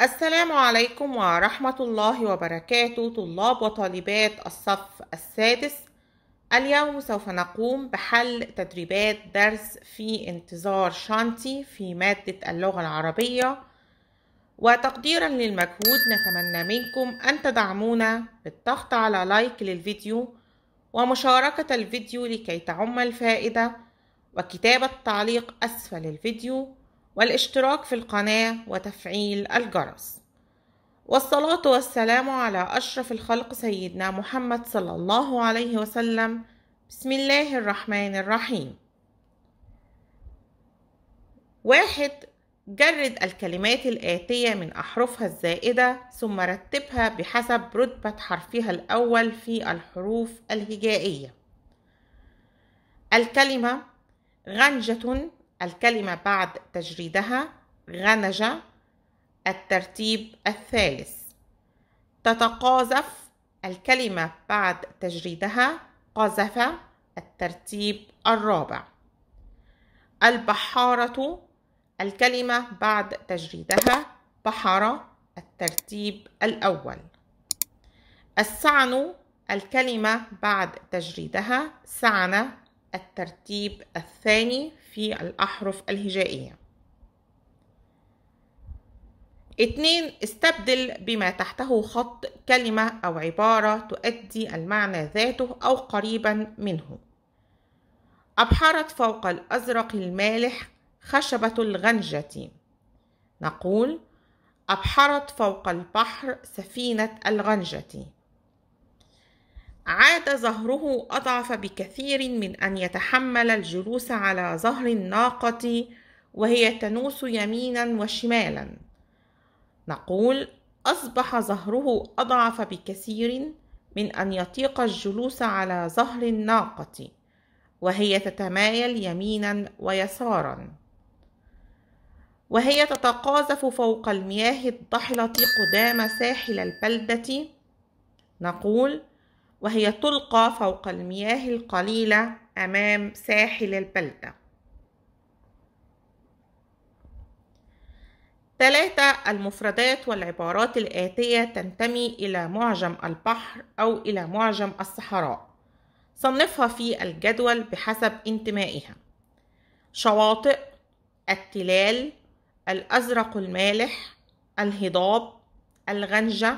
السلام عليكم ورحمة الله وبركاته طلاب وطالبات الصف السادس اليوم سوف نقوم بحل تدريبات درس في انتظار شانتي في مادة اللغة العربية وتقديرا للمجهود نتمنى منكم أن تدعمونا بالضغط على لايك للفيديو ومشاركة الفيديو لكي تعم الفائدة وكتابة تعليق أسفل الفيديو والاشتراك في القناة وتفعيل الجرس والصلاة والسلام على أشرف الخلق سيدنا محمد صلى الله عليه وسلم بسم الله الرحمن الرحيم واحد جرد الكلمات الآتية من أحرفها الزائدة ثم رتبها بحسب رتبة حرفها الأول في الحروف الهجائية الكلمة غنجة الكلمة بعد تجريدها غنج الترتيب الثالث تتقاذف الكلمة بعد تجريدها قذف الترتيب الرابع البحارة الكلمة بعد تجريدها بحر الترتيب الأول السعن الكلمة بعد تجريدها سعن الترتيب الثاني في الأحرف الهجائية اتنين استبدل بما تحته خط كلمة أو عبارة تؤدي المعنى ذاته أو قريبا منه أبحرت فوق الأزرق المالح خشبة الغنجة نقول أبحرت فوق البحر سفينة الغنجة عاد ظهره أضعف بكثير من أن يتحمل الجلوس على ظهر الناقة وهي تنوس يمينا وشمالا نقول أصبح ظهره أضعف بكثير من أن يطيق الجلوس على ظهر الناقة وهي تتمايل يمينا ويسارا وهي تتقاذف فوق المياه الضحلة قدام ساحل البلدة نقول وهي تلقى فوق المياه القليلة أمام ساحل البلدة ثلاثة المفردات والعبارات الآتية تنتمي إلى معجم البحر أو إلى معجم الصحراء صنفها في الجدول بحسب انتمائها شواطئ التلال الأزرق المالح الهضاب الغنجة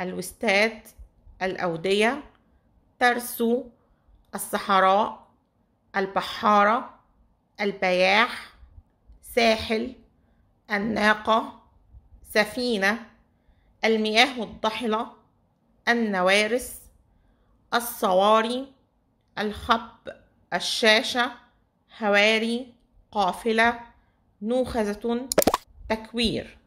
الوستات الأودية ترسو الصحراء البحارة البياح ساحل الناقة سفينة المياه الضحلة النوارس الصواري الخب الشاشة هواري قافلة نوخذة تكوير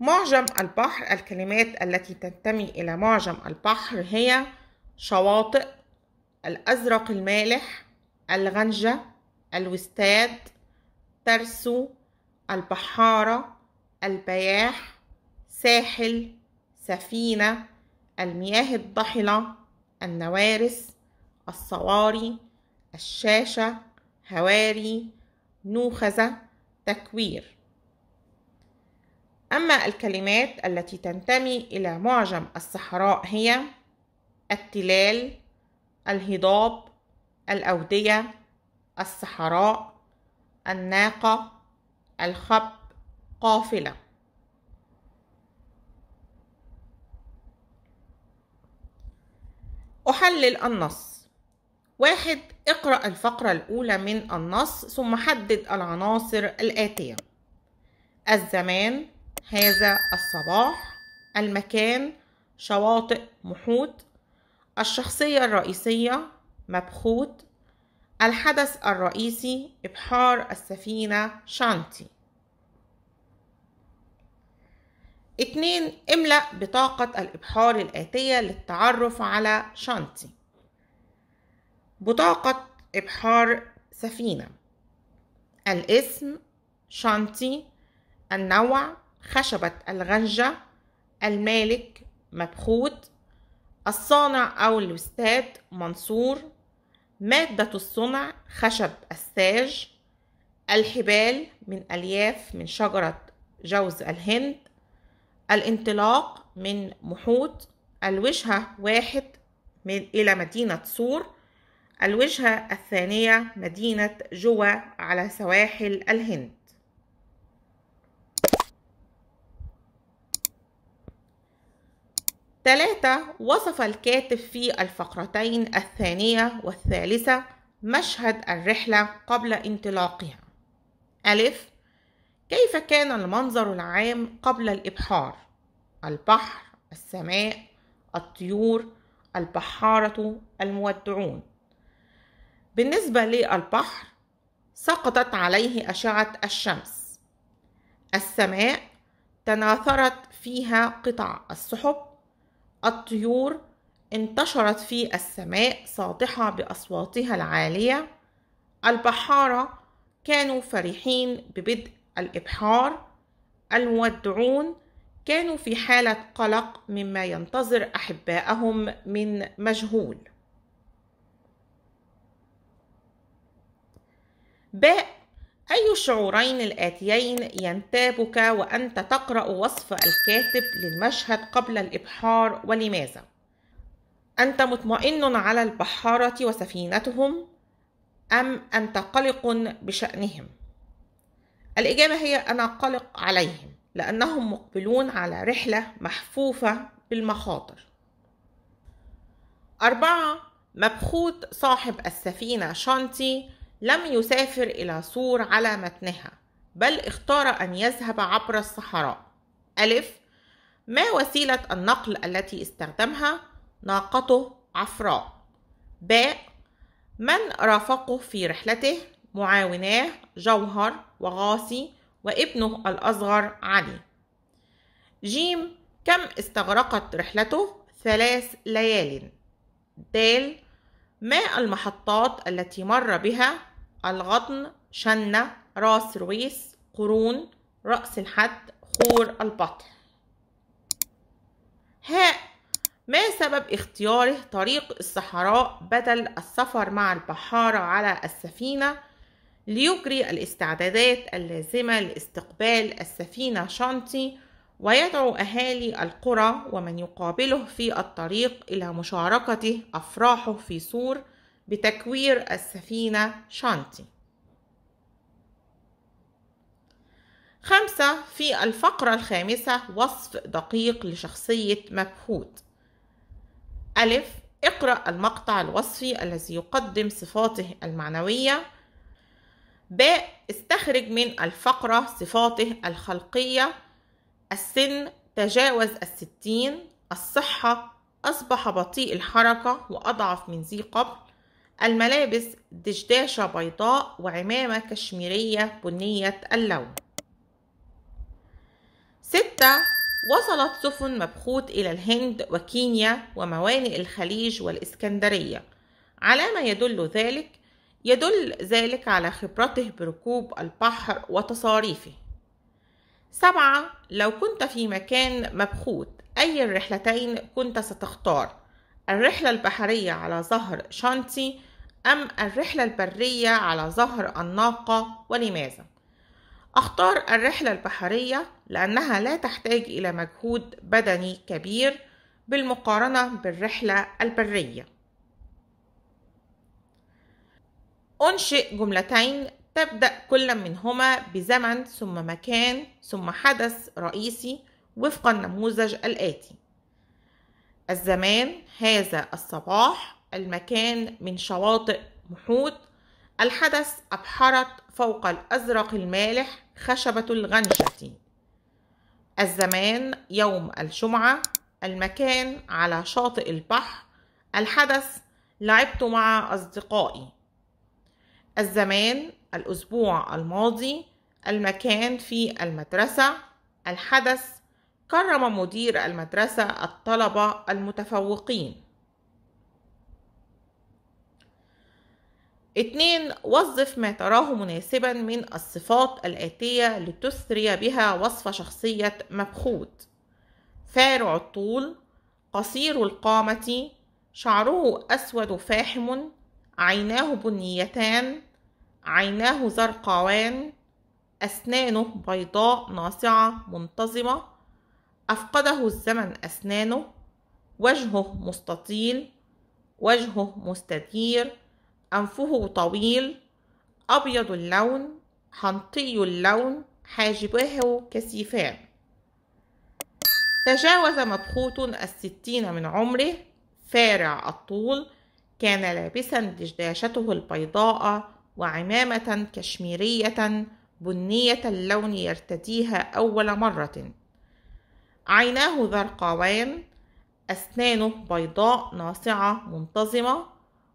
معجم البحر الكلمات التي تنتمي إلى معجم البحر هي شواطئ الأزرق المالح الغنجة الوستاد ترسو البحارة البياح ساحل سفينة المياه الضحلة النوارس الصواري الشاشة هواري نوخزة تكوير أما الكلمات التي تنتمي إلى معجم الصحراء هي التلال الهضاب الأودية الصحراء الناقة الخب قافلة أحلل النص واحد اقرأ الفقرة الأولى من النص ثم حدد العناصر الآتية الزمان هذا الصباح المكان شواطئ محوط الشخصية الرئيسية مبخوت الحدث الرئيسي إبحار السفينة شانتي اتنين املأ بطاقة الإبحار الآتية للتعرف على شانتي بطاقة إبحار سفينة الاسم شانتي النوع خشبة الغنجة المالك مبخوت الصانع أو الأستاذ منصور مادة الصنع خشب الساج الحبال من ألياف من شجرة جوز الهند الانطلاق من محوط الوجهة واحد من إلى مدينة سور الوجهة الثانية مدينة جوا على سواحل الهند ثلاثة وصف الكاتب في الفقرتين الثانية والثالثة مشهد الرحلة قبل انطلاقها ألف كيف كان المنظر العام قبل الإبحار البحر السماء الطيور البحارة المودعون بالنسبة للبحر سقطت عليه أشعة الشمس السماء تناثرت فيها قطع السحب الطيور انتشرت في السماء ساطحة بأصواتها العالية البحارة كانوا فرحين ببدء الإبحار المودعون كانوا في حالة قلق مما ينتظر أحبائهم من مجهول باء أي الشعورين الآتيين ينتابك وأنت تقرأ وصف الكاتب للمشهد قبل الإبحار ولماذا؟ أنت مطمئن على البحارة وسفينتهم أم أنت قلق بشأنهم؟ الإجابة هي أنا قلق عليهم لأنهم مقبلون على رحلة محفوفة بالمخاطر. أربعة مبخوت صاحب السفينة شانتي لم يسافر إلى صور على متنها بل اختار أن يذهب عبر الصحراء ألف ما وسيلة النقل التي استخدمها ناقته عفراء باء من رافقه في رحلته معاوناه جوهر وغاسي وابنه الأصغر علي جيم كم استغرقت رحلته ثلاث ليال دال ما المحطات التي مر بها الغضن شنة راس رويس قرون رأس الحد خور البطن هاء ما سبب اختياره طريق الصحراء بدل السفر مع البحارة على السفينة ليجري الاستعدادات اللازمة لاستقبال السفينة شانتي ويدعو أهالي القرى ومن يقابله في الطريق إلى مشاركته أفراحه في سور بتكوير السفينة شانتي خمسة في الفقرة الخامسة وصف دقيق لشخصية مبهوت ألف اقرأ المقطع الوصفي الذي يقدم صفاته المعنوية ب استخرج من الفقرة صفاته الخلقية السن تجاوز الستين الصحة أصبح بطيء الحركة وأضعف من ذي قبل الملابس دشداشة بيضاء وعمامة كشميرية بنية اللون ستة وصلت سفن مبخوت إلى الهند وكينيا وموانئ الخليج والإسكندرية على ما يدل ذلك يدل ذلك على خبرته بركوب البحر وتصاريفه سبعة لو كنت في مكان مبخوت أي الرحلتين كنت ستختار الرحلة البحرية على ظهر شانتي أم الرحلة البرية على ظهر الناقة ولماذا؟ أختار الرحلة البحرية لأنها لا تحتاج إلى مجهود بدني كبير بالمقارنة بالرحلة البرية أنشئ جملتين تبدأ كل منهما بزمن ثم مكان ثم حدث رئيسي وفق النموذج الآتي الزمان هذا الصباح المكان من شواطئ محوط الحدث أبحرت فوق الأزرق المالح خشبة الغنشة الزمان يوم الجمعة المكان على شاطئ البحر الحدث لعبت مع أصدقائي الزمان الأسبوع الماضي المكان في المدرسة الحدث كرم مدير المدرسة الطلبة المتفوقين اتنين وظف ما تراه مناسبا من الصفات الآتية لتثري بها وصف شخصية مبخوت فارع الطول قصير القامة شعره أسود فاحم عيناه بنيتان عيناه زرقاوان أسنانه بيضاء ناصعة منتظمة أفقده الزمن أسنانه وجهه مستطيل وجهه مستدير أنفه طويل أبيض اللون حنطي اللون حاجباه كثيفان تجاوز مبخوت الستين من عمره فارع الطول كان لابسا دشداشته البيضاء وعمامة كشميرية بنية اللون يرتديها أول مرة عيناه زرقاوان أسنانه بيضاء ناصعة منتظمة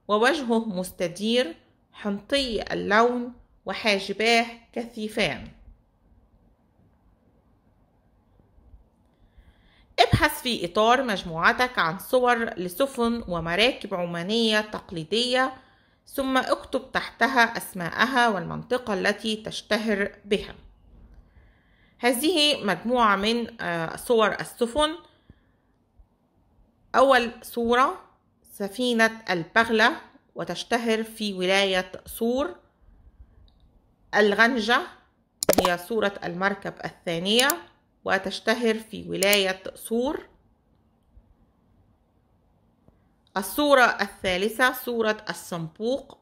ووجهه مستدير حنطي اللون وحاجباه كثيفان ابحث في إطار مجموعتك عن صور لسفن ومراكب عمانية تقليدية ثم اكتب تحتها أسماءها والمنطقة التي تشتهر بها هذه مجموعة من آه، صور السفن أول صورة سفينة البغلة وتشتهر في ولاية صور الغنجة هي صورة المركب الثانية وتشتهر في ولاية صور الصورة الثالثة صورة الصنبوق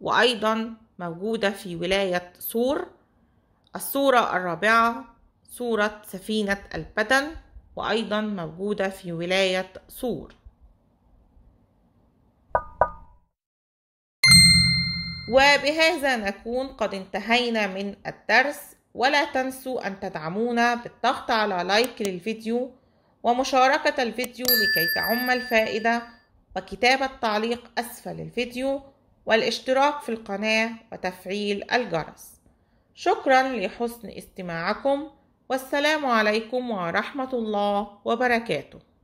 وأيضا موجودة في ولاية سور الصورة الرابعة صورة سفينة البدن وأيضا موجودة في ولاية سور وبهذا نكون قد انتهينا من الدرس ولا تنسوا أن تدعمونا بالضغط على لايك للفيديو ومشاركة الفيديو لكي تعم الفائدة وكتابة تعليق أسفل الفيديو والاشتراك في القناة وتفعيل الجرس شكرا لحسن استماعكم والسلام عليكم ورحمة الله وبركاته